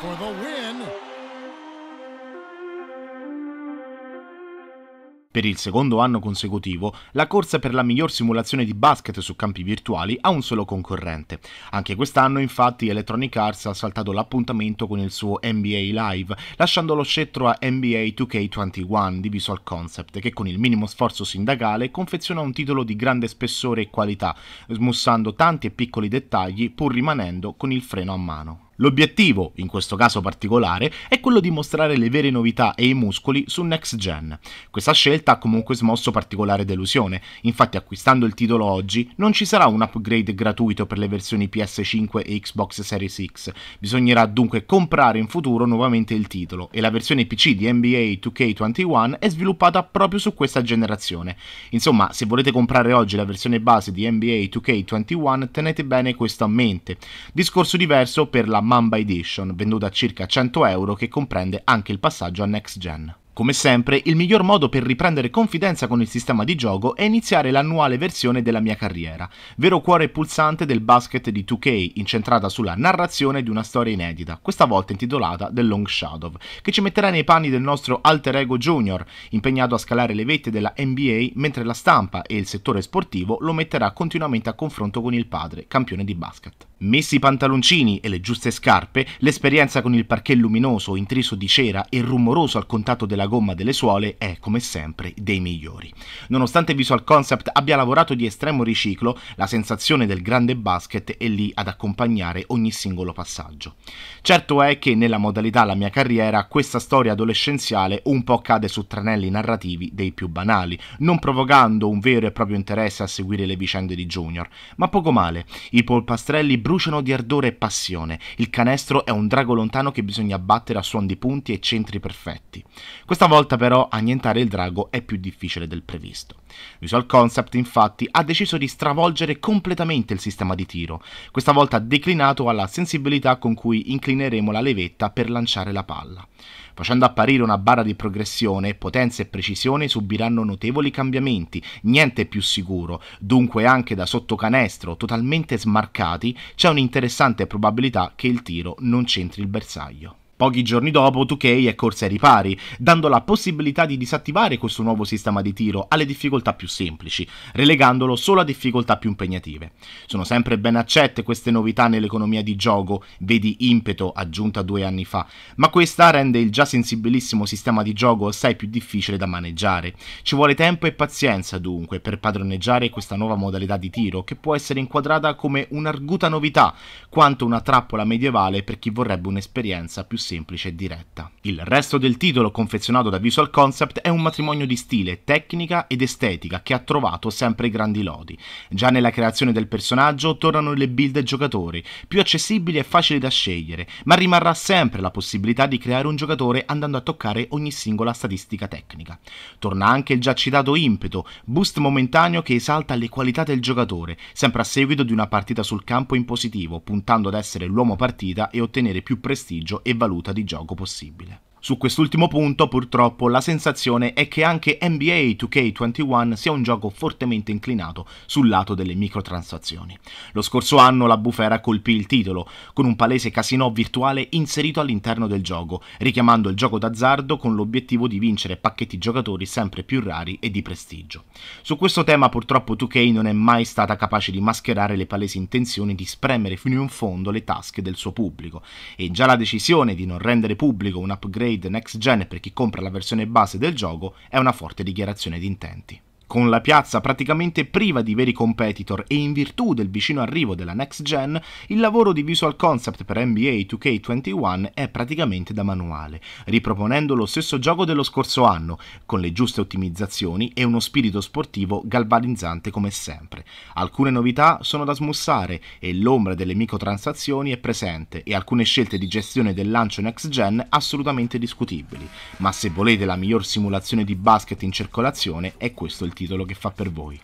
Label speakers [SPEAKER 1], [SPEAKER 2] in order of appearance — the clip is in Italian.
[SPEAKER 1] for the win. Per il secondo anno consecutivo, la corsa per la miglior simulazione di basket su campi virtuali ha un solo concorrente. Anche quest'anno, infatti, Electronic Arts ha saltato l'appuntamento con il suo NBA Live, lasciando lo scettro a NBA 2K21 di Visual Concept, che con il minimo sforzo sindacale confeziona un titolo di grande spessore e qualità, smussando tanti e piccoli dettagli pur rimanendo con il freno a mano. L'obiettivo, in questo caso particolare, è quello di mostrare le vere novità e i muscoli su Next Gen. Questa scelta ha comunque smosso particolare delusione, infatti acquistando il titolo oggi non ci sarà un upgrade gratuito per le versioni PS5 e Xbox Series X, bisognerà dunque comprare in futuro nuovamente il titolo e la versione PC di NBA 2K21 è sviluppata proprio su questa generazione. Insomma, se volete comprare oggi la versione base di NBA 2K21 tenete bene questo a mente. Discorso diverso per la Mamba Edition, venduta a circa 100 euro, che comprende anche il passaggio a next gen. Come sempre, il miglior modo per riprendere confidenza con il sistema di gioco è iniziare l'annuale versione della mia carriera, vero cuore pulsante del basket di 2K, incentrata sulla narrazione di una storia inedita, questa volta intitolata The Long Shadow, che ci metterà nei panni del nostro alter ego junior, impegnato a scalare le vette della NBA, mentre la stampa e il settore sportivo lo metterà continuamente a confronto con il padre, campione di basket. Messi i pantaloncini e le giuste scarpe, l'esperienza con il parquet luminoso, intriso di cera e rumoroso al contatto della gomma delle suole è, come sempre, dei migliori. Nonostante Visual Concept abbia lavorato di estremo riciclo, la sensazione del grande basket è lì ad accompagnare ogni singolo passaggio. Certo è che nella modalità La mia carriera questa storia adolescenziale un po' cade su tranelli narrativi dei più banali, non provocando un vero e proprio interesse a seguire le vicende di Junior, ma poco male, i polpastrelli bruciano di ardore e passione. Il canestro è un drago lontano che bisogna battere a suon di punti e centri perfetti. Questa volta però annientare il drago è più difficile del previsto. Visual Concept infatti ha deciso di stravolgere completamente il sistema di tiro, questa volta declinato alla sensibilità con cui inclineremo la levetta per lanciare la palla. Facendo apparire una barra di progressione, potenza e precisione subiranno notevoli cambiamenti, niente più sicuro, dunque anche da sottocanestro, totalmente smarcati, c'è un'interessante probabilità che il tiro non centri il bersaglio. Pochi giorni dopo 2K è corsa ai ripari, dando la possibilità di disattivare questo nuovo sistema di tiro alle difficoltà più semplici, relegandolo solo a difficoltà più impegnative. Sono sempre ben accette queste novità nell'economia di gioco, vedi impeto aggiunta due anni fa, ma questa rende il già sensibilissimo sistema di gioco assai più difficile da maneggiare. Ci vuole tempo e pazienza dunque per padroneggiare questa nuova modalità di tiro che può essere inquadrata come un'arguta novità, quanto una trappola medievale per chi vorrebbe un'esperienza più semplice semplice e diretta. Il resto del titolo, confezionato da Visual Concept, è un matrimonio di stile, tecnica ed estetica che ha trovato sempre grandi lodi. Già nella creazione del personaggio tornano le build giocatori, più accessibili e facili da scegliere, ma rimarrà sempre la possibilità di creare un giocatore andando a toccare ogni singola statistica tecnica. Torna anche il già citato impeto, boost momentaneo che esalta le qualità del giocatore, sempre a seguito di una partita sul campo in positivo, puntando ad essere l'uomo partita e ottenere più prestigio e valore valuta di gioco possibile. Su quest'ultimo punto purtroppo la sensazione è che anche NBA 2K21 sia un gioco fortemente inclinato sul lato delle microtransazioni. Lo scorso anno la bufera colpì il titolo, con un palese casino virtuale inserito all'interno del gioco, richiamando il gioco d'azzardo con l'obiettivo di vincere pacchetti giocatori sempre più rari e di prestigio. Su questo tema purtroppo 2K non è mai stata capace di mascherare le palesi intenzioni di spremere fino in fondo le tasche del suo pubblico, e già la decisione di non rendere pubblico un upgrade upgrade next gen per chi compra la versione base del gioco è una forte dichiarazione di intenti. Con la piazza praticamente priva di veri competitor e in virtù del vicino arrivo della next gen, il lavoro di visual concept per NBA 2K21 è praticamente da manuale, riproponendo lo stesso gioco dello scorso anno, con le giuste ottimizzazioni e uno spirito sportivo galvanizzante come sempre. Alcune novità sono da smussare e l'ombra delle microtransazioni è presente e alcune scelte di gestione del lancio next gen assolutamente discutibili, ma se volete la miglior simulazione di basket in circolazione è questo il titolo che fa per voi.